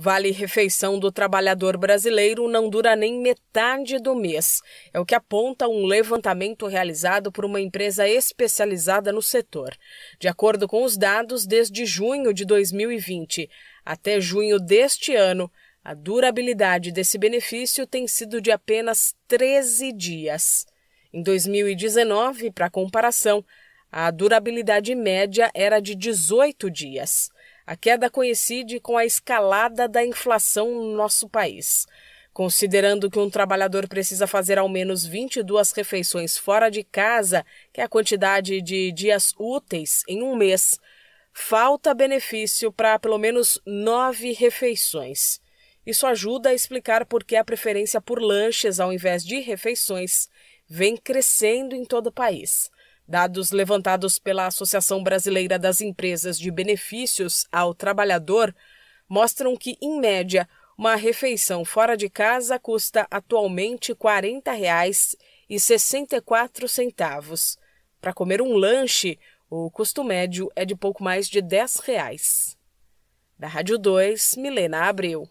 Vale refeição do trabalhador brasileiro não dura nem metade do mês. É o que aponta um levantamento realizado por uma empresa especializada no setor. De acordo com os dados, desde junho de 2020 até junho deste ano, a durabilidade desse benefício tem sido de apenas 13 dias. Em 2019, para comparação, a durabilidade média era de 18 dias. A queda coincide com a escalada da inflação no nosso país. Considerando que um trabalhador precisa fazer ao menos 22 refeições fora de casa, que é a quantidade de dias úteis em um mês, falta benefício para pelo menos nove refeições. Isso ajuda a explicar por que a preferência por lanches ao invés de refeições vem crescendo em todo o país. Dados levantados pela Associação Brasileira das Empresas de Benefícios ao Trabalhador mostram que, em média, uma refeição fora de casa custa atualmente R$ 40,64. Para comer um lanche, o custo médio é de pouco mais de R$ 10. Reais. Da Rádio 2, Milena Abreu.